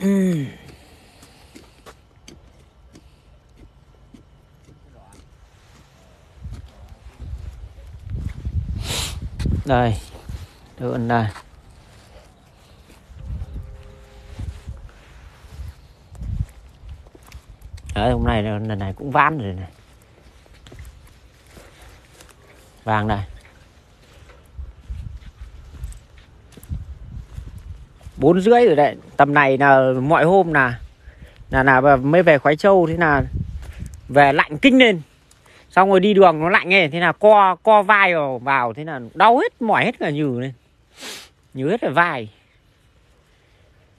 Ừ. Đây, được anh đây. Đấy, hôm nay lần này cũng ván rồi này. Vàng đây bốn rưỡi rồi đấy tầm này là mọi hôm là là là mới về khoái châu thế là về lạnh kinh lên xong rồi đi đường nó lạnh nghe thế là co co vai vào, vào thế là đau hết mỏi hết cả nhừ lên nhừ hết cả vai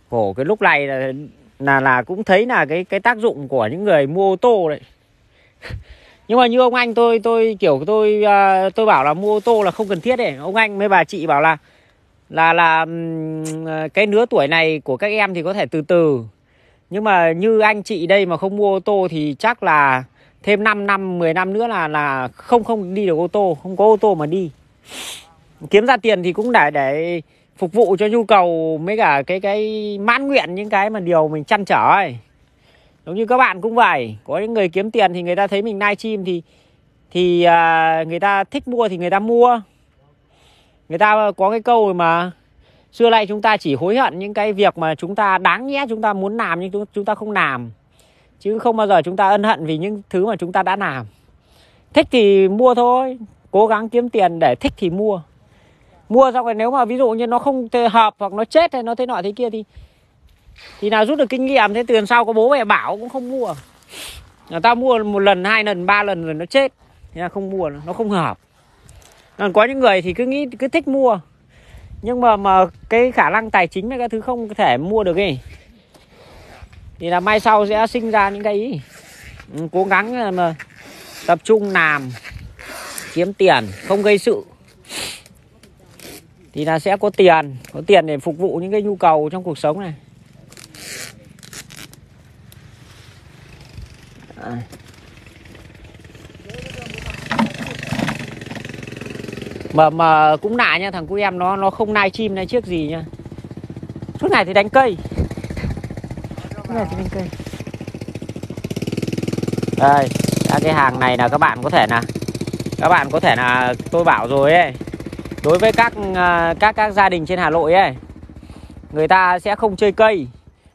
khổ cái lúc này là là là cũng thấy là cái cái tác dụng của những người mua ô tô đấy nhưng mà như ông anh tôi tôi kiểu tôi à, tôi bảo là mua ô tô là không cần thiết đấy ông anh mấy bà chị bảo là là là ờ, cái lứa tuổi này của các em thì có thể từ từ nhưng mà như anh chị đây mà không mua ô tô thì chắc là thêm 5 năm 10 năm nữa là là không không đi được ô tô không có ô tô mà đi kiếm ra tiền thì cũng để để phục vụ cho nhu cầu mấy cả cái cái mãn nguyện những cái mà điều mình chăn trở ấy giống như các bạn cũng vậy có những người kiếm tiền thì người ta thấy mình live stream thì thì uh, người ta thích mua thì người ta mua người ta có cái câu mà xưa nay chúng ta chỉ hối hận những cái việc mà chúng ta đáng nhẽ chúng ta muốn làm nhưng chúng ta không làm chứ không bao giờ chúng ta ân hận vì những thứ mà chúng ta đã làm thích thì mua thôi cố gắng kiếm tiền để thích thì mua mua xong rồi nếu mà ví dụ như nó không hợp hoặc nó chết hay nó thế nọ thế kia thì thì nào rút được kinh nghiệm thế từ lần sau có bố mẹ bảo cũng không mua người ta mua một lần hai lần ba lần rồi nó chết thế là không mua nó không hợp còn có những người thì cứ nghĩ cứ thích mua nhưng mà mà cái khả năng tài chính các thứ không thể mua được ấy thì là mai sau sẽ sinh ra những cái ý ừ, cố gắng ờ, mà tập trung làm kiếm tiền không gây sự thì là sẽ có tiền có tiền để phục vụ những cái nhu cầu trong cuộc sống này à. mà mà cũng lạ nha thằng của em nó nó không nai chim này chiếc gì nha suốt ngày thì đánh cây suốt ngày thì đánh cây đây à, cái hàng này là các bạn có thể là các bạn có thể là tôi bảo rồi ấy đối với các à, các các gia đình trên Hà Nội ấy người ta sẽ không chơi cây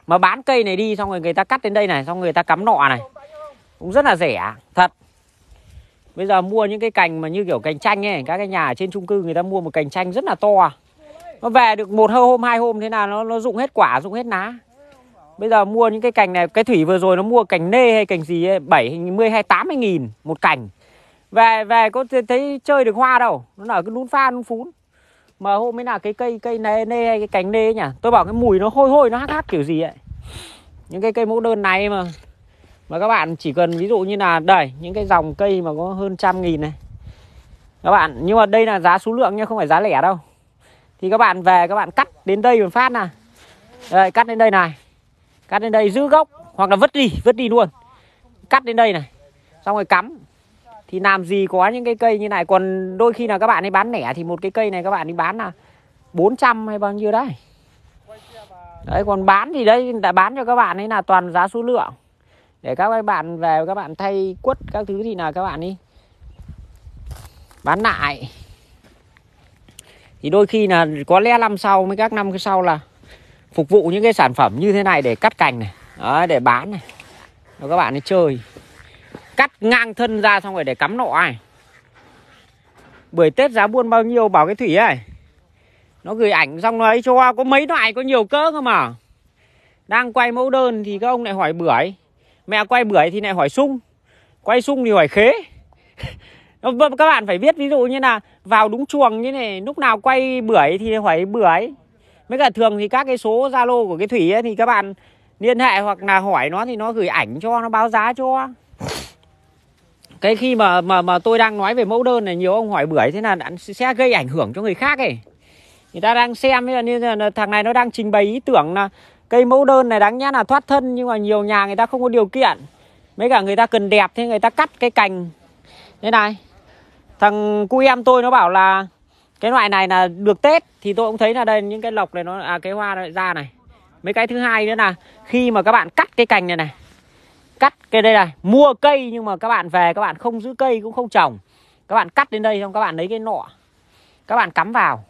mà bán cây này đi xong rồi người ta cắt đến đây này xong người ta cắm nọ này cũng rất là rẻ thật Bây giờ mua những cái cành mà như kiểu cành chanh ấy, các cái nhà trên chung cư người ta mua một cành chanh rất là to. À. Nó về được một hôm hai hôm thế nào nó nó rụng hết quả, rụng hết lá. Bây giờ mua những cái cành này, cái thủy vừa rồi nó mua cành nê hay cành gì ấy, 70 hay 80 nghìn một cành. Về về có thấy chơi được hoa đâu, nó nở cứ lún pha lún phún. Mà hôm ấy là cái cây cây nê nê hay cái cành nê ấy nhỉ. Tôi bảo cái mùi nó hôi hôi nó hắc hắc kiểu gì ấy. Những cái cây mẫu đơn này mà mà các bạn chỉ cần ví dụ như là đẩy những cái dòng cây mà có hơn trăm nghìn này các bạn nhưng mà đây là giá số lượng nha không phải giá lẻ đâu thì các bạn về các bạn cắt đến đây một phát này đây, cắt đến đây này cắt đến đây giữ gốc hoặc là vứt đi vứt đi luôn cắt đến đây này xong rồi cắm thì làm gì có những cái cây như này còn đôi khi là các bạn ấy bán lẻ thì một cái cây này các bạn đi bán là 400 hay bao nhiêu đấy đấy còn bán thì đây đã bán cho các bạn ấy là toàn giá số lượng để các bạn về các bạn thay quất các thứ thì là các bạn đi bán lại thì đôi khi là có lẽ năm sau mấy các năm sau là phục vụ những cái sản phẩm như thế này để cắt cành này Đấy, để bán này Đó, các bạn đi chơi cắt ngang thân ra xong rồi để cắm nọ này bưởi tết giá buôn bao nhiêu bảo cái thủy ấy nó gửi ảnh xong nó ấy cho có mấy loại có nhiều cỡ cơ mà đang quay mẫu đơn thì các ông lại hỏi bưởi mẹ quay bưởi thì lại hỏi sung quay sung thì hỏi khế các bạn phải biết ví dụ như là vào đúng chuồng như này lúc nào quay bưởi thì hỏi bưởi mấy cả thường thì các cái số zalo của cái thủy ấy, thì các bạn liên hệ hoặc là hỏi nó thì nó gửi ảnh cho nó báo giá cho cái khi mà mà mà tôi đang nói về mẫu đơn này nhiều ông hỏi bưởi thế là sẽ gây ảnh hưởng cho người khác ấy người ta đang xem nên là thằng này nó đang trình bày ý tưởng là Cây mẫu đơn này đáng nhẽ là thoát thân nhưng mà nhiều nhà người ta không có điều kiện. Mấy cả người ta cần đẹp thì người ta cắt cái cành thế này. Thằng cu em tôi nó bảo là cái loại này là được Tết thì tôi cũng thấy là đây những cái lọc này nó à cái hoa này ra này. Mấy cái thứ hai nữa là khi mà các bạn cắt cái cành này này. Cắt cái đây này, mua cây nhưng mà các bạn về các bạn không giữ cây cũng không trồng. Các bạn cắt đến đây xong các bạn lấy cái nọ. Các bạn cắm vào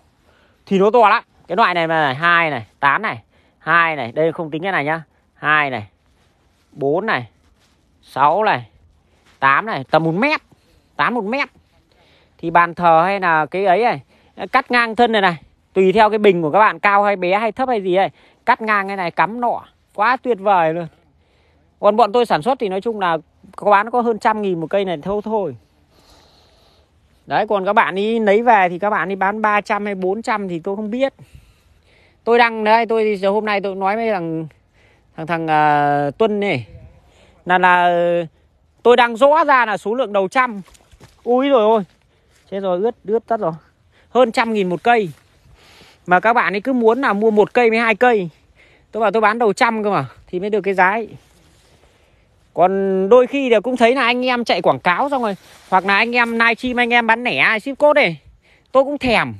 thì nó to lắm. Cái loại này mà này, 2 này, tám này, 2 này, đây không tính cái này nhá. 2 này. 4 này. 6 này. 8 này, tầm 1 mét. 8 1 mét. Thì bàn thờ hay là cái ấy này, cắt ngang thân này này, tùy theo cái bình của các bạn cao hay bé hay thấp hay gì ấy, cắt ngang cái này cắm nọ, quá tuyệt vời luôn. Còn bọn tôi sản xuất thì nói chung là có bán có hơn trăm nghìn một cây này thôi thôi. Đấy còn các bạn đi lấy về thì các bạn đi bán 300 hay 400 thì tôi không biết tôi đăng đấy tôi giờ hôm nay tôi nói với thằng thằng thằng uh, Tuân này là là ờ, tôi đang rõ ra là số lượng đầu trăm ui rồi ôi chết rồi ướt ướt tất rồi hơn trăm nghìn một cây mà các bạn ấy cứ muốn là mua một cây với hai cây tôi bảo tôi bán đầu trăm cơ mà thì mới được cái giá ấy còn đôi khi là cũng thấy là anh em chạy quảng cáo xong rồi hoặc là anh em live stream anh em bán lẻ ship code này tôi cũng thèm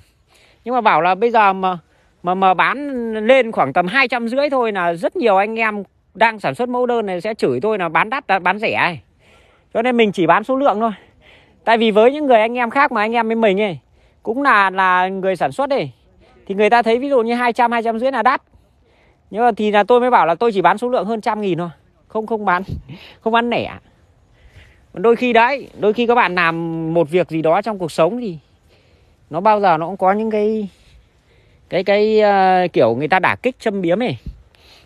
nhưng mà bảo là bây giờ mà mà mà bán lên khoảng tầm hai trăm rưỡi thôi là rất nhiều anh em đang sản xuất mẫu đơn này sẽ chửi tôi là bán đắt bán rẻ cho nên mình chỉ bán số lượng thôi tại vì với những người anh em khác mà anh em với mình ấy cũng là là người sản xuất ấy thì người ta thấy ví dụ như hai trăm hai trăm rưỡi là đắt nhưng mà thì là tôi mới bảo là tôi chỉ bán số lượng hơn trăm nghìn thôi không không bán không bán lẻ đôi khi đấy đôi khi các bạn làm một việc gì đó trong cuộc sống thì nó bao giờ nó cũng có những cái cái cái uh, kiểu người ta đả kích châm biếm này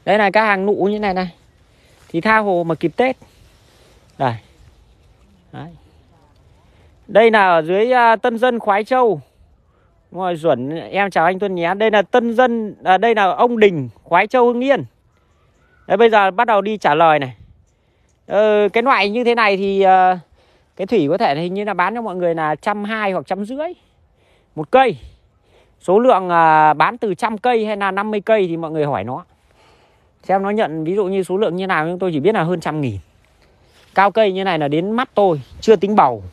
đây là các hàng nụ như này này thì tha hồ mà kịp tết đây đấy. đây là ở dưới uh, tân dân khoái châu ngoài chuẩn em chào anh tuân nhé đây là tân dân à, đây là ông đình khoái châu hưng yên đấy bây giờ bắt đầu đi trả lời này ờ, cái loại như thế này thì uh, cái thủy có thể hình như là bán cho mọi người là trăm hai hoặc trăm rưỡi một cây Số lượng à, bán từ trăm cây hay là 50 cây thì mọi người hỏi nó Xem nó nhận ví dụ như số lượng như nào nhưng tôi chỉ biết là hơn trăm nghìn Cao cây như này là đến mắt tôi Chưa tính bầu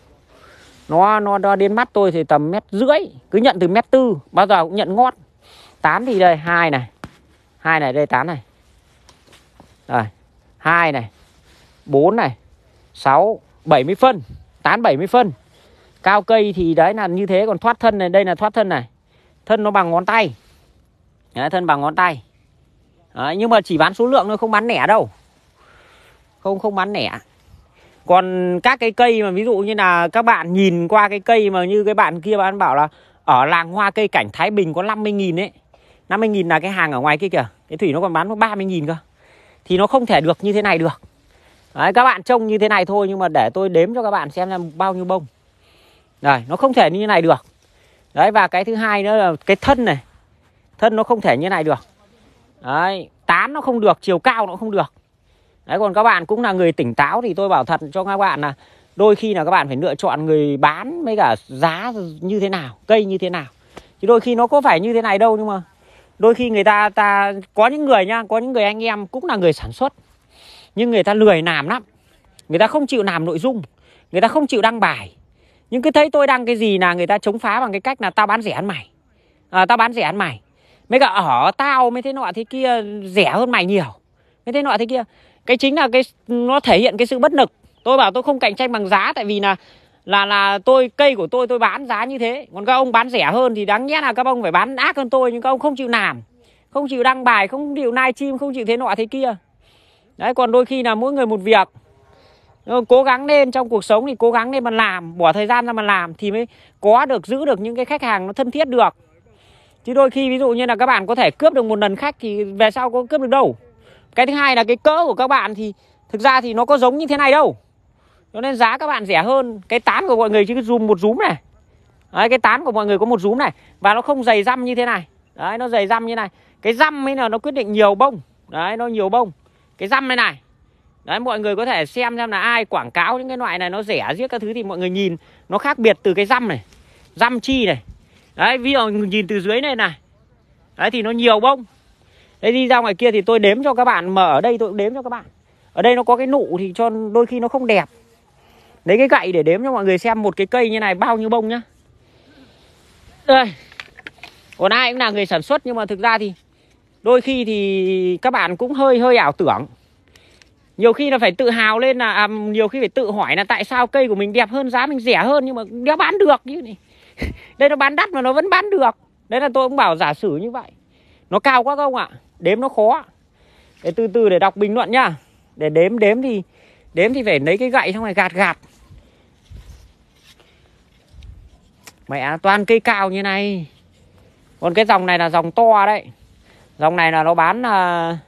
nó, nó đo đến mắt tôi thì tầm mét rưỡi Cứ nhận từ mét tư Bao giờ cũng nhận ngót Tán thì đây hai này hai này đây tán này Rồi hai này bốn này sáu, bảy mươi phân Tán 70 phân Cao cây thì đấy là như thế Còn thoát thân này Đây là thoát thân này thân nó bằng ngón tay Đấy, thân bằng ngón tay Đấy, nhưng mà chỉ bán số lượng thôi không bán lẻ đâu không không bán lẻ còn các cái cây mà ví dụ như là các bạn nhìn qua cái cây mà như cái bạn kia bạn bảo là ở làng hoa cây cảnh Thái Bình có 50.000 ấy 50.000 là cái hàng ở ngoài kia kìa cái thủy nó còn bán có 30.000 cơ thì nó không thể được như thế này được Đấy, các bạn trông như thế này thôi nhưng mà để tôi đếm cho các bạn xem là bao nhiêu bông Đấy, nó không thể như thế này được đấy và cái thứ hai nữa là cái thân này thân nó không thể như này được đấy tán nó không được chiều cao nó không được đấy còn các bạn cũng là người tỉnh táo thì tôi bảo thật cho các bạn là đôi khi là các bạn phải lựa chọn người bán với cả giá như thế nào cây như thế nào chứ đôi khi nó có phải như thế này đâu nhưng mà đôi khi người ta ta có những người nha có những người anh em cũng là người sản xuất nhưng người ta lười làm lắm người ta không chịu làm nội dung người ta không chịu đăng bài nhưng cứ thấy tôi đăng cái gì là người ta chống phá bằng cái cách là tao bán rẻ hơn mày à, tao bán rẻ hơn mày mấy cả ở tao mới thế nọ thế kia rẻ hơn mày nhiều mới thế nọ thế kia cái chính là cái nó thể hiện cái sự bất lực tôi bảo tôi không cạnh tranh bằng giá tại vì là là là tôi cây của tôi tôi bán giá như thế còn các ông bán rẻ hơn thì đáng nhẽ là các ông phải bán ác hơn tôi nhưng các ông không chịu làm không chịu đăng bài không chịu live stream không chịu thế nọ thế kia đấy còn đôi khi là mỗi người một việc Ờ, cố gắng lên trong cuộc sống thì cố gắng lên mà làm bỏ thời gian ra mà làm thì mới có được giữ được những cái khách hàng nó thân thiết được chứ đôi khi ví dụ như là các bạn có thể cướp được một lần khách thì về sau có cướp được đâu cái thứ hai là cái cỡ của các bạn thì thực ra thì nó có giống như thế này đâu cho nên giá các bạn rẻ hơn cái tán của mọi người chứ dùm một rúm này đấy, cái tán của mọi người có một rúm này và nó không dày răm như thế này đấy nó dày răm như này cái răm ấy là nó quyết định nhiều bông đấy nó nhiều bông cái răm này này Đấy mọi người có thể xem xem là ai quảng cáo những cái loại này nó rẻ giết các thứ thì mọi người nhìn nó khác biệt từ cái răm này, răm chi này. Đấy ví dụ nhìn từ dưới này này. Đấy thì nó nhiều bông. Đấy đi ra ngoài kia thì tôi đếm cho các bạn mở ở đây tôi cũng đếm cho các bạn. Ở đây nó có cái nụ thì cho đôi khi nó không đẹp. Lấy cái gậy để đếm cho mọi người xem một cái cây như này bao nhiêu bông nhá. Đây. Còn ai cũng là người sản xuất nhưng mà thực ra thì đôi khi thì các bạn cũng hơi hơi ảo tưởng nhiều khi là phải tự hào lên là à, nhiều khi phải tự hỏi là tại sao cây của mình đẹp hơn giá mình rẻ hơn nhưng mà đéo bán được như này đây nó bán đắt mà nó vẫn bán được đấy là tôi cũng bảo giả sử như vậy nó cao quá không ạ đếm nó khó để từ từ để đọc bình luận nhá để đếm đếm thì đếm thì phải lấy cái gậy xong rồi gạt gạt mẹ toàn cây cao như này còn cái dòng này là dòng to đấy dòng này là nó bán uh,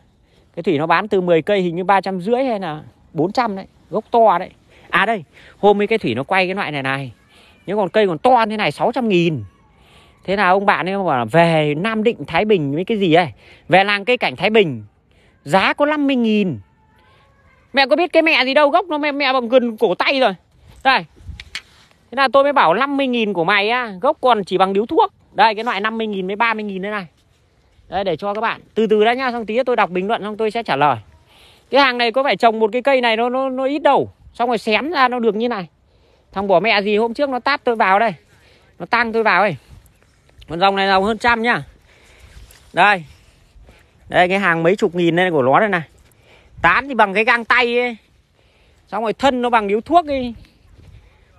cái thủy nó bán từ 10 cây hình như ba trăm rưỡi hay là 400 đấy gốc to đấy à đây hôm ấy cái thủy nó quay cái loại này này nhưng còn cây còn to thế này 600 nghìn Thế nào ông bạn ấy bảo là về Nam Định Thái Bình với cái gì ấy Về làng cây cảnh Thái Bình Giá có 50 nghìn Mẹ có biết cái mẹ gì đâu gốc nó mẹ, mẹ bằng gần cổ tay rồi Đây Thế là tôi mới bảo 50 nghìn của mày á Gốc còn chỉ bằng điếu thuốc Đây cái loại 50 nghìn với 30 nghìn thế này Đấy để cho các bạn Từ từ đã nhá Xong tí tôi đọc bình luận xong tôi sẽ trả lời Cái hàng này có phải trồng một cái cây này nó nó, nó ít đâu Xong rồi xém ra nó được như này Thằng bỏ mẹ gì hôm trước nó tát tôi vào đây Nó tăng tôi vào ấy Con dòng này là hơn trăm nhá Đây Đây cái hàng mấy chục nghìn đây của nó đây này Tán thì bằng cái găng tay ấy Xong rồi thân nó bằng yếu thuốc đi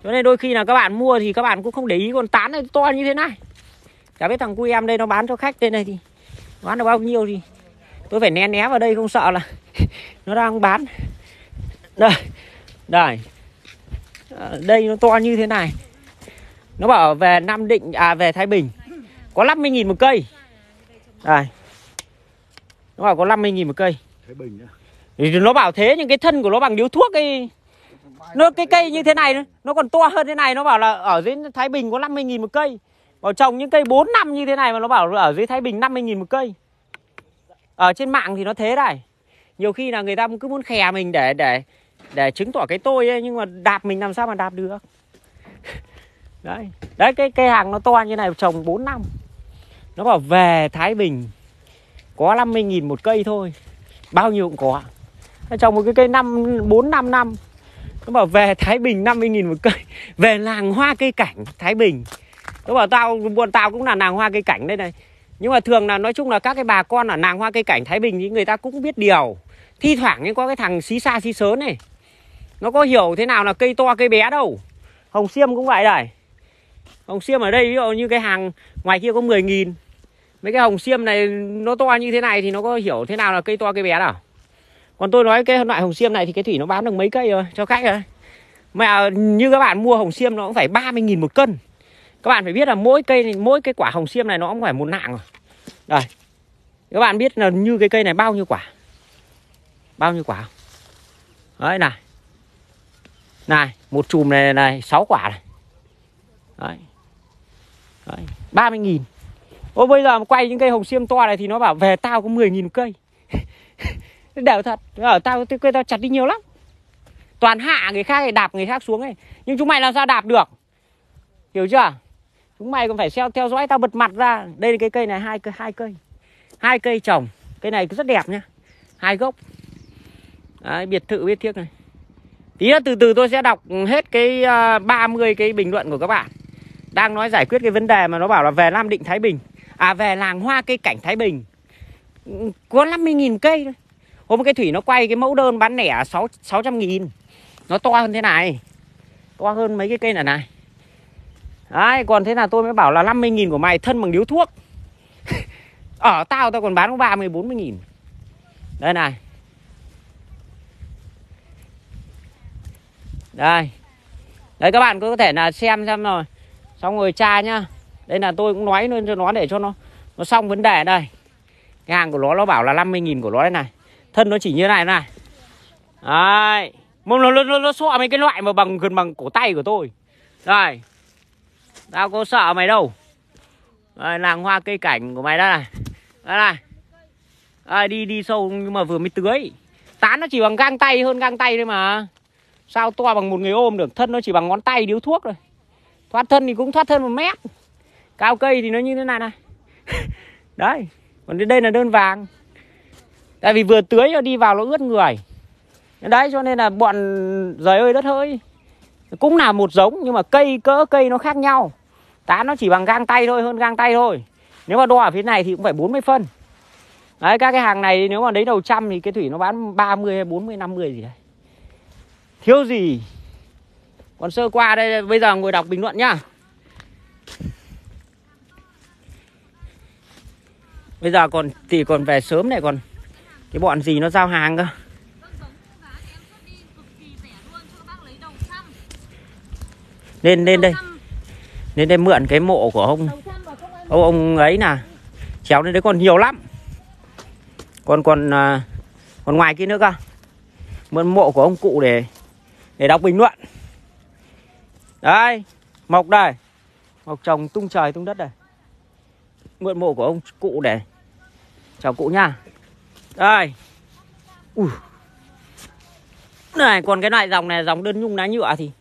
Cho nên đôi khi là các bạn mua thì các bạn cũng không để ý Còn tán này to như thế này Chả biết thằng cu em đây nó bán cho khách đây này thì bán được bao nhiêu thì tôi phải né né vào đây không sợ là nó đang bán đây đây ờ, đây nó to như thế này nó bảo về Nam Định à về Thái Bình có 50 000 một cây đây nó bảo có 50 000 một cây Thái Bình thì nó bảo thế nhưng cái thân của nó bằng điếu thuốc ấy nó cái cây như thế này nó còn to hơn thế này nó bảo là ở dưới Thái Bình có 50 000 một cây mà trồng những cây 4 năm như thế này mà nó bảo ở dưới Thái Bình 50 nghìn một cây. Ở trên mạng thì nó thế này. Nhiều khi là người ta cứ muốn khè mình để để để chứng tỏ cái tôi ấy nhưng mà đạp mình làm sao mà đạp được. Đấy. Đấy cái cây hàng nó to như này trồng 4 năm. Nó bảo về Thái Bình có 50 nghìn một cây thôi. Bao nhiêu cũng có. Nó trồng một cái cây năm 4 5 năm. Nó bảo về Thái Bình 50 nghìn một cây. Về làng hoa cây cảnh Thái Bình tôi bảo tao buồn tao cũng là nàng hoa cây cảnh đây này nhưng mà thường là nói chung là các cái bà con ở nàng hoa cây cảnh thái bình thì người ta cũng biết điều thi thoảng ấy có cái thằng xí xa xí sớn này nó có hiểu thế nào là cây to cây bé đâu hồng xiêm cũng vậy đấy hồng xiêm ở đây ví dụ như cái hàng ngoài kia có 10 nghìn mấy cái hồng xiêm này nó to như thế này thì nó có hiểu thế nào là cây to cây bé nào còn tôi nói cái loại hồng xiêm này thì cái thủy nó bán được mấy cây rồi cho khách rồi mà như các bạn mua hồng xiêm nó cũng phải 30.000 một cân các bạn phải biết là mỗi cây mỗi cái quả hồng xiêm này nó cũng phải một nạng rồi đây các bạn biết là như cái cây này bao nhiêu quả bao nhiêu quả đấy này này một chùm này này sáu quả này đấy đấy ba mươi nghìn ôi bây giờ mà quay những cây hồng xiêm to này thì nó bảo về tao có 10 nghìn cây đều thật ở tao cây tao chặt đi nhiều lắm toàn hạ người khác đạp người khác xuống ấy nhưng chúng mày làm sao đạp được hiểu chưa chúng mày còn phải theo theo dõi tao bật mặt ra đây là cái cây này hai cây hai cây hai cây trồng cây này rất đẹp nhá hai gốc Đấy, biệt thự biết thiếc này tí nữa từ từ tôi sẽ đọc hết cái uh, à, 30 cái bình luận của các bạn đang nói giải quyết cái vấn đề mà nó bảo là về Nam Định Thái Bình à về làng hoa cây cảnh Thái Bình có 50.000 cây thôi hôm cái thủy nó quay cái mẫu đơn bán lẻ 6 600 nghìn nó to hơn thế này to hơn mấy cái cây này này Đấy, còn thế là tôi mới bảo là 50 nghìn của mày thân bằng điếu thuốc Ở tao tao còn bán có 30 40 nghìn Đây này Đây Đấy các bạn cứ có thể là xem xem rồi Xong rồi tra nhá Đây là tôi cũng nói luôn cho nó để cho nó Nó xong vấn đề đây Cái hàng của nó nó bảo là 50 nghìn của nó đây này Thân nó chỉ như này này Đấy Mà nó, nó, nó, nó xọ mấy cái loại mà bằng gần bằng cổ tay của tôi Đây Tao có sợ mày đâu Đây, Làng hoa cây cảnh của mày đây này Đây này à, Đi đi sâu nhưng mà vừa mới tưới Tán nó chỉ bằng găng tay hơn găng tay thôi mà Sao to bằng một người ôm được Thân nó chỉ bằng ngón tay điếu thuốc rồi Thoát thân thì cũng thoát thân một mét Cao cây thì nó như thế này này Đấy Còn đây là đơn vàng Tại vì vừa tưới nó đi vào nó ướt người Đấy cho nên là bọn Giời ơi đất hơi Cũng là một giống nhưng mà cây cỡ cây nó khác nhau tán nó chỉ bằng gang tay thôi hơn gang tay thôi nếu mà đo ở phía này thì cũng phải 40 phân đấy các cái hàng này nếu mà lấy đầu trăm thì cái thủy nó bán 30 hay 40 50 gì đấy thiếu gì còn sơ qua đây bây giờ ngồi đọc bình luận nhá bây giờ còn thì còn về sớm này còn cái bọn gì nó giao hàng cơ nên lên đây nên em mượn cái mộ của ông ông, ông ấy nè, chéo lên đấy còn nhiều lắm còn còn à, còn ngoài kia nữa cơ mượn mộ của ông cụ để để đọc bình luận đây mộc đây mộc trồng tung trời tung đất đây mượn mộ của ông cụ để chào cụ nha đây ui này còn cái loại dòng này dòng đơn nhung đá nhựa thì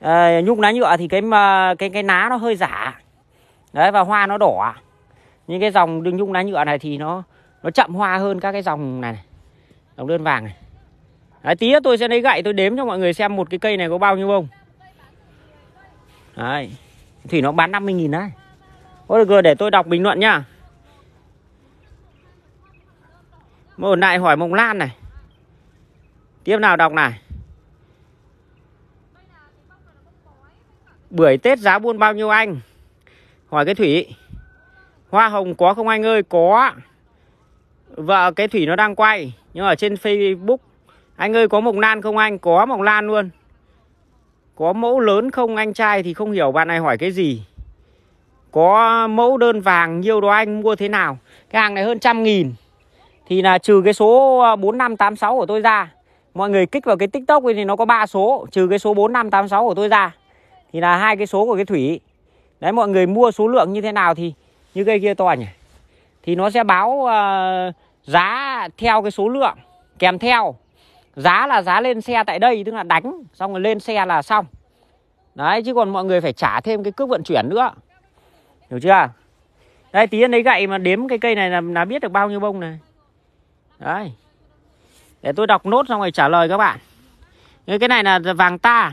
à, nhung lá nhựa thì cái ờ, cái cái lá nó hơi giả đấy và hoa nó đỏ những cái dòng đường nhung lá nhựa này thì nó nó chậm hoa hơn các cái dòng này, này. dòng đơn vàng này đấy, tí nữa tôi sẽ lấy gậy tôi đếm cho mọi người xem một cái cây này có bao nhiêu bông đấy thì nó bán 50 nghìn đấy có được rồi để tôi đọc bình luận nhá một lại hỏi mộng lan này tiếp nào đọc này Bưởi Tết giá buôn bao nhiêu anh? Hỏi cái Thủy. Hoa hồng có không anh ơi? Có. Vợ cái Thủy nó đang quay. Nhưng ở trên Facebook. Anh ơi có mộc lan không anh? Có mộc lan luôn. Có mẫu lớn không anh trai thì không hiểu bạn này hỏi cái gì. Có mẫu đơn vàng nhiêu đó anh mua thế nào? Cái hàng này hơn trăm nghìn. Thì là trừ cái số 4586 à, của tôi ra mọi người kích vào cái tiktok thì nó có ba số trừ cái số 4586 của tôi ra thì là hai cái số của cái thủy đấy mọi người mua số lượng như thế nào thì như cây kia to nhỉ thì nó sẽ báo uh, giá theo cái số lượng kèm theo giá là giá lên xe tại đây tức là đánh xong rồi lên xe là xong đấy chứ còn mọi người phải trả thêm cái cước vận chuyển nữa hiểu chưa đây tí lấy gậy mà đếm cái cây này là, là biết được bao nhiêu bông này đấy để tôi đọc nốt xong rồi trả lời các bạn cái này là vàng ta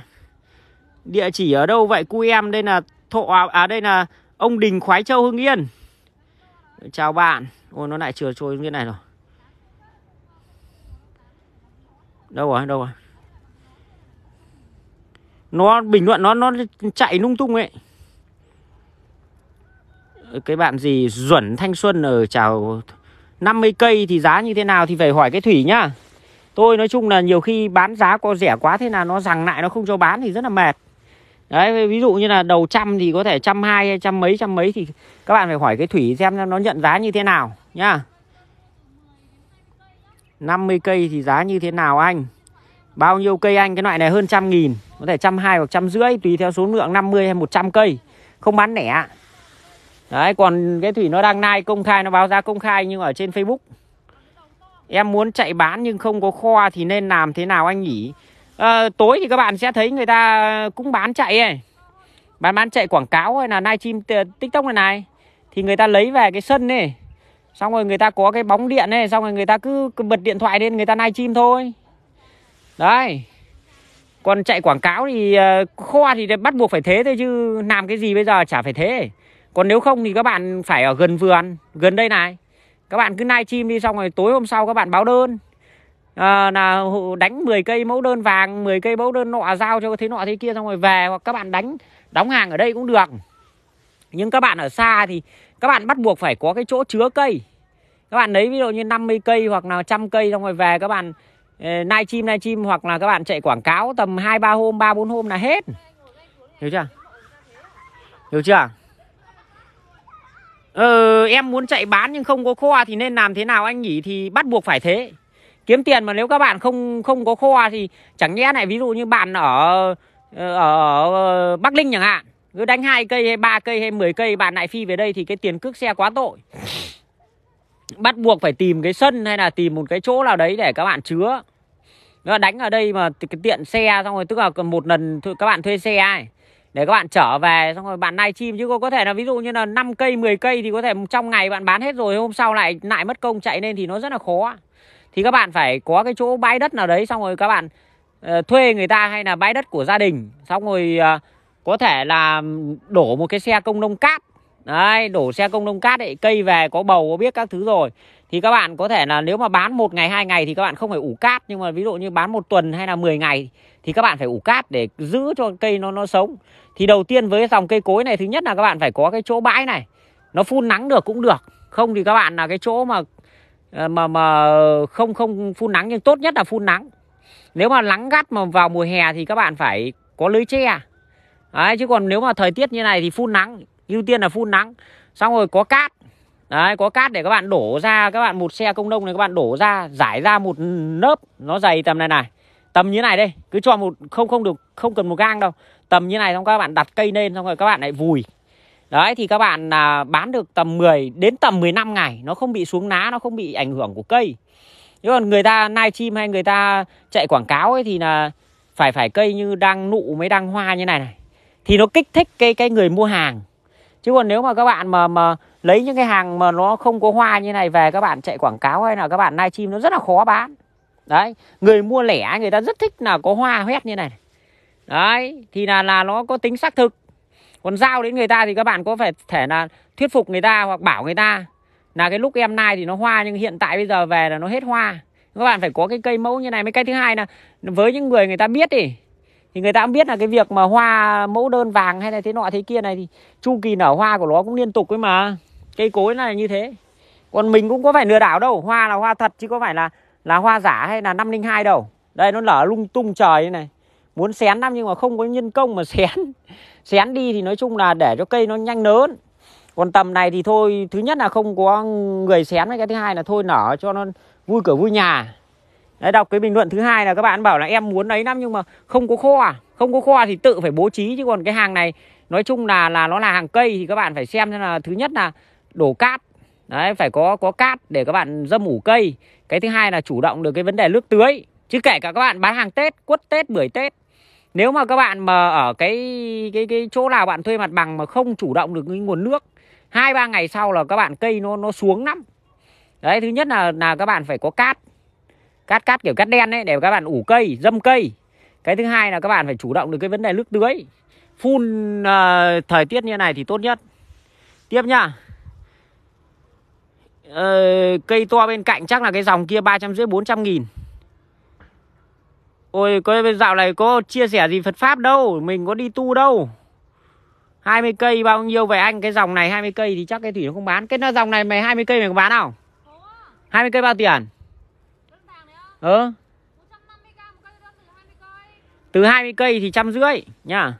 Địa chỉ ở đâu vậy cu em? Đây là Thọ à, à đây là ông Đình Khoái Châu Hưng Yên. Chào bạn. Ôi nó lại chừa trôi như thế này rồi. Đâu rồi? Đâu rồi? Nó bình luận nó nó chạy lung tung ấy. Cái bạn gì Duẩn Thanh Xuân ở chào 50 cây thì giá như thế nào thì phải hỏi cái Thủy nhá. Tôi nói chung là nhiều khi bán giá có rẻ quá thế là nó rằng lại nó không cho bán thì rất là mệt đấy ví dụ như là đầu trăm thì có thể trăm hai hay trăm mấy trăm mấy thì các bạn phải hỏi cái thủy xem, xem nó nhận giá như thế nào nhá 50 cây thì giá như thế nào anh bao nhiêu cây anh cái loại này hơn trăm nghìn có thể trăm hai hoặc trăm rưỡi tùy theo số lượng 50 hay 100 cây không bán lẻ đấy còn cái thủy nó đang nai công khai nó báo giá công khai nhưng ở trên Facebook em muốn chạy bán nhưng không có kho thì nên làm thế nào anh nhỉ à, tối thì các bạn sẽ thấy người ta cũng bán chạy ấy bán bán chạy quảng cáo hay là live stream, ờ, tiktok này này thì người ta lấy về cái sân này xong rồi người ta có cái bóng điện này xong rồi người ta cứ, bật điện thoại lên người ta live stream thôi đấy còn chạy quảng cáo thì ờ, kho thì bắt buộc phải thế thôi chứ làm cái gì bây giờ chả phải thế còn nếu không thì các bạn phải ở gần vườn gần đây này các bạn cứ live stream đi xong rồi tối hôm sau các bạn báo đơn à, là đánh 10 cây mẫu đơn vàng 10 cây mẫu đơn nọ giao cho thế nọ thế kia xong rồi về hoặc các bạn đánh đóng hàng ở đây cũng được nhưng các bạn ở xa thì các bạn bắt buộc phải có cái chỗ chứa cây các bạn lấy ví dụ như 50 cây hoặc là trăm cây xong rồi về các bạn nai chim nai chim hoặc là các bạn chạy quảng cáo tầm hai ba hôm ba bốn hôm là hết hiểu chưa hiểu chưa ờ, em muốn chạy bán nhưng không có kho thì nên làm thế nào anh nghỉ thì bắt buộc phải thế kiếm tiền mà nếu các bạn không không có kho thì chẳng nhẽ này ví dụ như bạn ở ờ, ở, ở ờ, Bắc Linh chẳng hạn cứ đánh hai cây hay ba cây hay 10 cây bạn lại phi về đây thì cái tiền cước xe quá tội bắt buộc phải tìm cái sân hay là tìm một cái chỗ nào đấy để các bạn chứa nó đánh ở đây mà cái tiện xe xong rồi tức là một lần các bạn thuê xe ấy để các bạn trở về xong rồi bạn live stream chứ có thể là ví dụ như là 5 cây 10 cây thì có thể trong ngày bạn bán hết rồi hôm sau lại lại mất công chạy lên thì nó rất là khó thì các bạn phải có cái chỗ bãi đất nào đấy xong rồi các bạn uh, thuê người ta hay là bãi đất của gia đình xong rồi uh, có thể là đổ một cái xe công nông cát đấy đổ xe công nông cát ấy cây về có bầu có biết các thứ rồi thì các bạn có thể là nếu mà bán một ngày hai ngày thì các bạn không phải ủ cát nhưng mà ví dụ như bán một tuần hay là 10 ngày thì các bạn phải ủ cát để giữ cho cây nó nó sống thì đầu tiên với dòng cây cối này thứ nhất là các bạn phải có cái chỗ bãi này nó phun nắng được cũng được không thì các bạn là cái chỗ mà Ờ, mà mà không không phun nắng nhưng tốt nhất là phun nắng nếu mà nắng gắt mà vào mùa hè thì các bạn phải có lưới che đấy chứ còn nếu mà thời tiết như này thì phun nắng ưu tiên là phun nắng xong rồi có cát đấy có cát để các bạn đổ ra các bạn một xe công nông này các bạn đổ ra giải ra một lớp nó dày tầm này này tầm như này đây cứ cho một không không được không cần một gang đâu tầm như này xong các bạn đặt cây lên xong rồi các bạn lại vùi Đấy thì các bạn là bán được tầm 10 đến tầm 15 ngày Nó không bị xuống ná, nó không bị ảnh hưởng của cây nếu còn người ta live stream hay người ta chạy quảng cáo ấy thì là phải phải cây như đang nụ mới đang hoa như này này thì nó kích thích cái cái người mua hàng chứ còn nếu mà các bạn mà mà lấy những cái hàng mà nó không có hoa như này về các bạn chạy quảng cáo hay là các bạn live stream nó rất là khó bán đấy người mua lẻ người ta rất thích là có hoa hoét như này đấy thì là là nó có tính xác thực còn giao đến người ta thì các bạn có phải thể là thuyết phục người ta hoặc bảo người ta là cái lúc em nai thì nó hoa nhưng hiện tại bây giờ về là nó hết hoa các bạn phải có cái cây mẫu như này mấy cái thứ hai là với những người người ta biết thì thì người ta cũng biết là cái việc mà hoa mẫu đơn vàng hay là thế nọ thế kia này thì chu kỳ nở hoa của nó cũng liên tục ấy mà cây cối này như thế còn mình cũng có phải lừa đảo đâu hoa là hoa thật chứ có phải là là hoa giả hay là 502 đâu đây nó nở lung tung trời như này muốn xén lắm nhưng mà không có nhân công mà xén xén đi thì nói chung là để cho cây nó nhanh lớn còn tầm này thì thôi thứ nhất là không có người xén cái thứ hai là thôi nở cho nó vui cửa vui nhà đấy đọc cái bình luận thứ hai là các bạn bảo là em muốn ấy lắm nhưng mà không có kho à không có kho thì tự phải bố trí chứ còn cái hàng này nói chung là là nó là hàng cây thì các bạn phải xem là thứ nhất là đổ cát đấy phải có có cát để các bạn dâm ủ cây cái thứ hai là chủ động được cái vấn đề nước tưới chứ kể cả các bạn bán hàng tết quất tết bưởi tết nếu mà các bạn mà ở cái cái cái chỗ nào bạn thuê mặt bằng mà không chủ động được cái nguồn nước hai ba ngày sau là các bạn cây nó nó xuống lắm đấy thứ nhất là là các bạn phải có cát cát cát kiểu cát đen đấy để các bạn ủ cây dâm cây cái thứ hai là các bạn phải chủ động được cái vấn đề nước tưới phun uh, thời tiết như này thì tốt nhất tiếp nhá uh, cây to bên cạnh chắc là cái dòng kia ba trăm rưỡi bốn trăm nghìn Ôi có dạo này có chia sẻ gì Phật pháp đâu, mình có đi tu đâu. 20 cây bao nhiêu vậy anh? Cái dòng này 20 cây thì chắc cái thủy nó không bán. Cái nó dòng này mày 20 cây mày có bán không? 20 cây bao tiền? Ờ. Ừ. Từ 20 cây thì trăm rưỡi nha.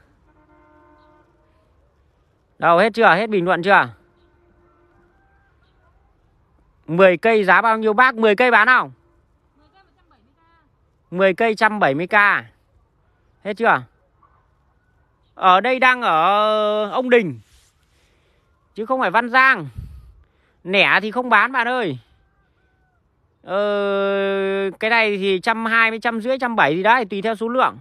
Đâu hết chưa? Hết bình luận chưa? 10 cây giá bao nhiêu bác? 10 cây bán không? 10 cây 170k Hết chưa Ở đây đang ở Ông Đình Chứ không phải Văn Giang Nẻ thì không bán bạn ơi ờ, Cái này thì 120, 150, 170 gì đấy Tùy theo số lượng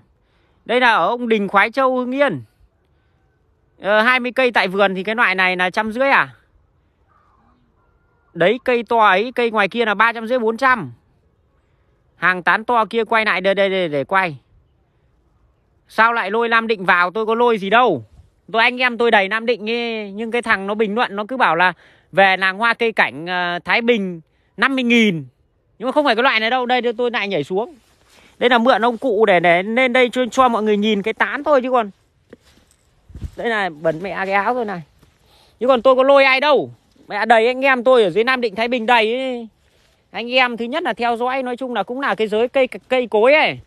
Đây là ở ông Đình Khoái Châu Hưng Yên ờ, 20 cây tại vườn thì cái loại này là 150 à Đấy cây to ấy Cây ngoài kia là 350, 400 Hàng tán to kia quay lại đây đây, đây để quay Sao lại lôi Nam Định vào tôi có lôi gì đâu Tôi anh em tôi đầy Nam Định ấy, Nhưng cái thằng nó bình luận nó cứ bảo là Về làng hoa cây cảnh uh, Thái Bình 50 nghìn Nhưng mà không phải cái loại này đâu Đây tôi lại nhảy xuống Đây là mượn ông cụ để, để lên đây cho, cho mọi người nhìn cái tán thôi chứ còn Đây này bẩn mẹ cái áo rồi này Nhưng còn tôi có lôi ai đâu Mẹ đầy anh em tôi ở dưới Nam Định Thái Bình đầy ấy anh em thứ nhất là theo dõi nói chung là cũng là cái giới cây cây cối ấy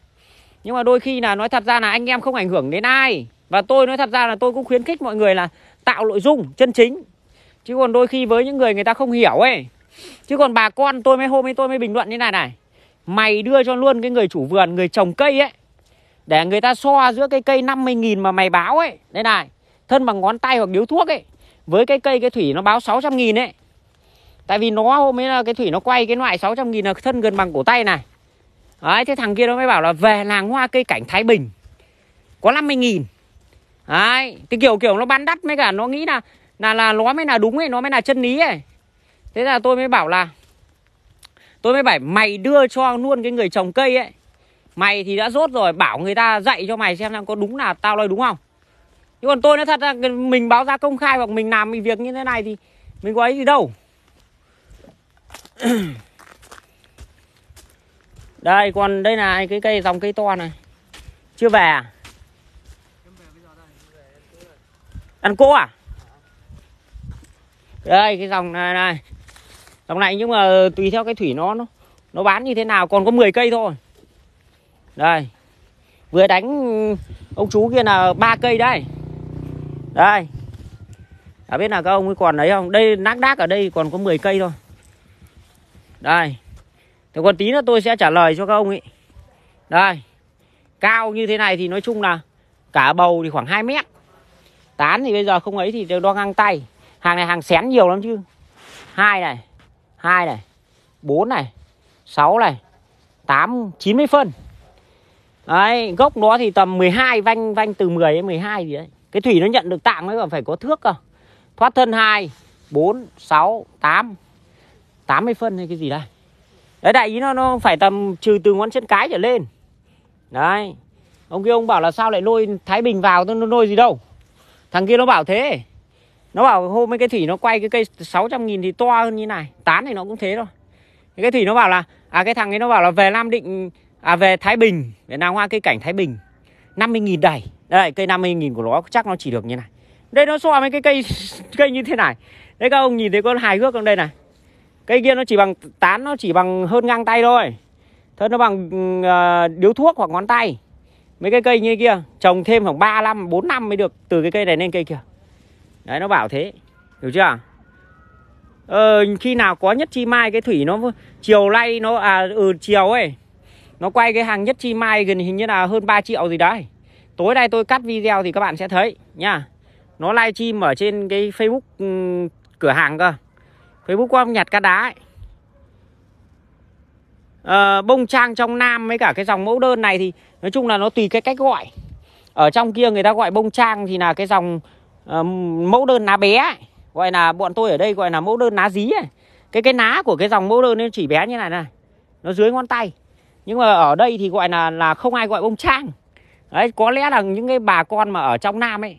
nhưng mà đôi khi là nói thật ra là anh em không ảnh hưởng đến ai và tôi nói thật ra là tôi cũng khuyến khích mọi người là tạo nội dung chân chính chứ còn đôi khi với những người người ta không hiểu ấy chứ còn bà con tôi mới hôm ấy tôi mới bình luận như này này mày đưa cho luôn cái người chủ vườn người trồng cây ấy để người ta so giữa cái cây 50.000 mà mày báo ấy đây này thân bằng ngón tay hoặc điếu thuốc ấy với cái cây cái thủy nó báo 600 nghìn ấy Tại vì nó hôm ấy là cái thủy nó quay cái loại 600 nghìn là thân gần bằng cổ tay này Đấy thế thằng kia nó mới bảo là về làng hoa cây cảnh Thái Bình Có 50 nghìn Đấy Thì kiểu kiểu nó bán đắt mới cả nó nghĩ là Là là nó mới là đúng ấy Nó mới là chân lý ấy Thế là tôi mới bảo là Tôi mới bảo mày đưa cho luôn cái người trồng cây ấy Mày thì đã rốt rồi Bảo người ta dạy cho mày xem là có đúng là tao nói đúng không Nhưng còn tôi nói thật là Mình báo ra công khai hoặc mình làm việc như thế này thì Mình có ấy gì đâu đây còn đây là cái cây dòng cây to này chưa về à ăn cỗ à đây cái dòng này này dòng này nhưng mà tùy theo cái thủy nó nó nó bán như thế nào còn có 10 cây thôi đây vừa đánh ông chú kia là ba cây đây đây đã biết là các ông ấy còn đấy không đây nát đác ở đây còn có 10 cây thôi đây Thì còn tí nữa tôi sẽ trả lời cho các ông ấy Đây Cao như thế này thì nói chung là Cả bầu thì khoảng 2 mét Tán thì bây giờ không ấy thì đo ngang tay Hàng này hàng xén nhiều lắm chứ hai này hai này bốn này sáu này tám chín mươi phân Đấy, gốc nó thì tầm 12 vanh vanh từ 10 đến 12 gì đấy. Cái thủy nó nhận được tạm ấy còn phải có thước cơ. Thoát thân 2, 4, 6, 8, 80 phân hay cái gì đây đấy đại ý nó nó phải tầm trừ từ ngón chân cái trở lên đấy ông kia ông bảo là sao lại nuôi thái bình vào tôi nó lôi gì đâu thằng kia nó bảo thế nó bảo hôm mấy cái thủy nó quay cái cây 600 nghìn thì to hơn như này tán thì nó cũng thế thôi cái thủy nó bảo là à cái thằng ấy nó bảo là về nam định à về thái bình để nào hoa cây cảnh thái bình 50 nghìn đầy đây cây 50 nghìn của nó chắc nó chỉ được như này đây nó so với cái cây cây như thế này đấy các ông nhìn thấy con hài hước trong đây này Cây kia nó chỉ bằng tán nó chỉ bằng hơn ngang tay thôi Thân nó bằng uh, điếu thuốc hoặc ngón tay Mấy cái cây như kia Trồng thêm khoảng 3 năm, 4 năm mới được Từ cái cây này lên cây kia Đấy nó bảo thế Hiểu chưa ờ, Khi nào có nhất chi mai cái thủy nó Chiều nay nó à ừ chiều ấy Nó quay cái hàng nhất chi mai gần hình như là hơn 3 triệu gì đấy Tối nay tôi cắt video thì các bạn sẽ thấy nha Nó live chim ở trên cái Facebook ừ, cửa hàng cơ Facebook của ông nhặt cá đá ấy. À, bông trang trong nam với cả cái dòng mẫu đơn này thì nói chung là nó tùy cái cách gọi ở trong kia người ta gọi bông trang thì là cái dòng uh, mẫu đơn lá bé ấy. gọi là bọn tôi ở đây gọi là mẫu đơn lá dí ấy. cái cái lá của cái dòng mẫu đơn nó chỉ bé như này này nó dưới ngón tay nhưng mà ở đây thì gọi là là không ai gọi bông trang đấy có lẽ là những cái bà con mà ở trong nam ấy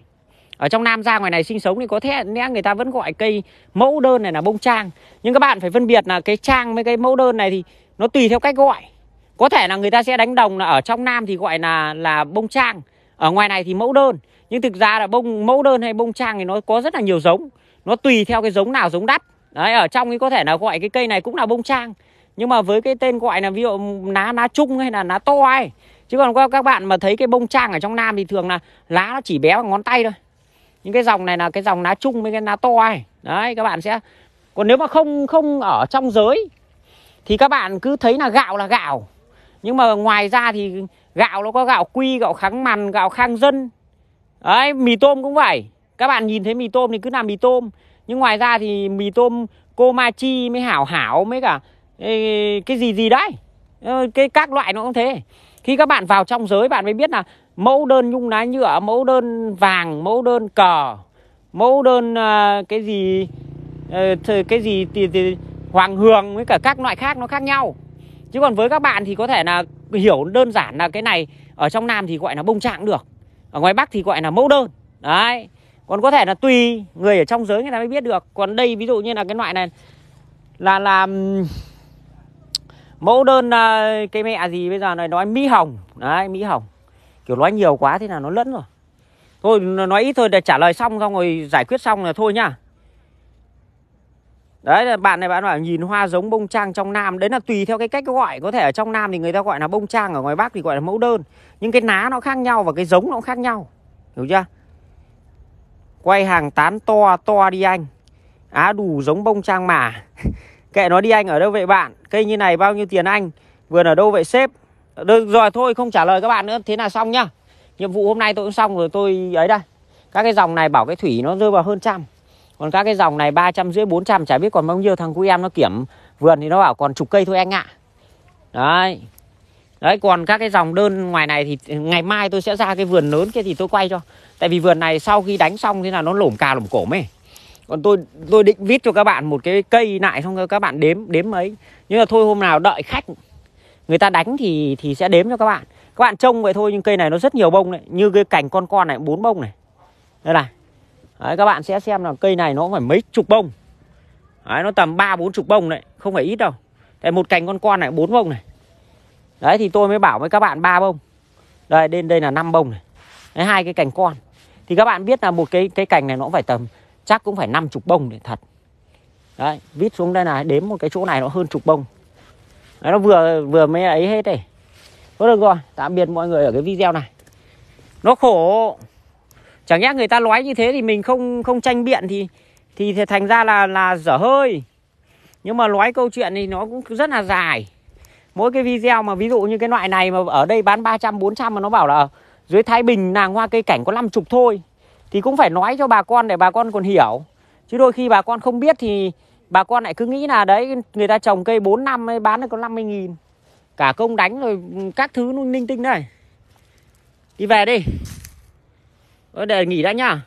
ở trong Nam ra ngoài này sinh sống thì có thể lẽ người ta vẫn gọi cây mẫu đơn này là bông trang nhưng các bạn phải phân biệt là cái trang với cái mẫu đơn này thì nó tùy theo cách gọi có thể là người ta sẽ đánh đồng là ở trong Nam thì gọi là là bông trang ở ngoài này thì mẫu đơn nhưng thực ra là bông mẫu đơn hay bông trang thì nó có rất là nhiều giống nó tùy theo cái giống nào giống đắt đấy ở trong thì có thể là gọi cái cây này cũng là bông trang nhưng mà với cái tên gọi là ví dụ lá lá chung hay là lá to ấy chứ còn các bạn mà thấy cái bông trang ở trong nam thì thường là lá nó chỉ bé bằng ngón tay thôi những cái dòng này là cái dòng lá chung với cái lá to này đấy các bạn sẽ còn nếu mà không không ở trong giới thì các bạn cứ thấy là gạo là gạo nhưng mà ngoài ra thì gạo nó có gạo quy gạo kháng mằn gạo khang dân đấy mì tôm cũng vậy các bạn nhìn thấy mì tôm thì cứ làm mì tôm nhưng ngoài ra thì mì tôm Komachi mới hảo hảo mới cả cái gì gì đấy cái các loại nó cũng thế khi các bạn vào trong giới bạn mới biết là mẫu đơn nhung lá nhựa mẫu đơn vàng mẫu đơn cờ mẫu đơn uh, cái gì uh, cái gì thì, thì hoàng hường với cả các loại khác nó khác nhau chứ còn với các bạn thì có thể là hiểu đơn giản là cái này ở trong nam thì gọi là bông trạng được ở ngoài bắc thì gọi là mẫu đơn đấy còn có thể là tùy người ở trong giới người ta mới biết được còn đây ví dụ như là cái loại này là làm mẫu đơn ờ, cái mẹ gì bây giờ này nói mỹ hồng đấy mỹ hồng kiểu nói nhiều quá thế là nó lẫn rồi thôi nói ít thôi để trả lời xong xong rồi giải quyết xong là thôi nhá đấy bạn này bạn bảo nhìn hoa giống bông trang trong nam đấy là tùy theo cái cách gọi có thể ở trong nam thì người ta gọi là bông trang ở ngoài bắc thì gọi là mẫu đơn nhưng cái ná nó khác nhau và cái giống nó cũng khác nhau hiểu chưa quay hàng tán to to đi anh á đủ giống bông trang mà kệ nó đi anh ở đâu vậy bạn cây như này bao nhiêu tiền anh vườn ở đâu vậy sếp được rồi thôi không trả lời các bạn nữa thế là xong nhá nhiệm vụ hôm nay tôi cũng xong rồi tôi ấy đây các cái dòng này bảo cái thủy nó rơi vào hơn trăm còn các cái dòng này ba trăm rưỡi bốn trăm chả biết còn bao nhiêu thằng cu em nó kiểm vườn thì nó bảo còn chục cây thôi anh ạ đấy đấy còn các cái dòng đơn ngoài này thì ngày mai tôi sẽ ra cái vườn lớn kia thì tôi quay cho tại vì vườn này sau khi đánh xong thế là nó lổm cà lổm cổm ấy còn tôi tôi định viết cho các bạn một cái cây lại xong rồi các bạn đếm đếm mấy nhưng mà thôi hôm nào đợi khách người ta đánh thì thì sẽ đếm cho các bạn các bạn trông vậy thôi nhưng cây này nó rất nhiều bông đấy như cái cành con con này bốn bông này đây này đấy, các bạn sẽ xem là cây này nó phải mấy chục bông đấy, nó tầm ba bốn chục bông đấy không phải ít đâu đây một cành con con này bốn bông này đấy thì tôi mới bảo với các bạn ba bông đây đến đây là năm bông này đấy, hai cái cành con thì các bạn biết là một cái cái cành này nó phải tầm chắc cũng phải năm chục bông để thật đấy vít xuống đây này đếm một cái chỗ này nó hơn chục bông nó vừa vừa mới ấy hết đây Thôi được rồi tạm biệt mọi người ở cái video này nó khổ chẳng nhẽ người ta nói như thế thì mình không không tranh biện thì thì thành ra là là dở hơi nhưng mà nói câu chuyện thì nó cũng rất là dài mỗi cái video mà ví dụ như cái loại này mà ở đây bán 300 400 mà nó bảo là dưới Thái Bình nàng hoa cây cảnh có 50 thôi thì cũng phải nói cho bà con để bà con còn hiểu chứ đôi khi bà con không biết thì bà con lại cứ nghĩ là đấy người ta trồng cây 4 năm ấy, bán được có 50 nghìn cả công đánh rồi các thứ linh tinh này đi về đi để nghỉ đã nhá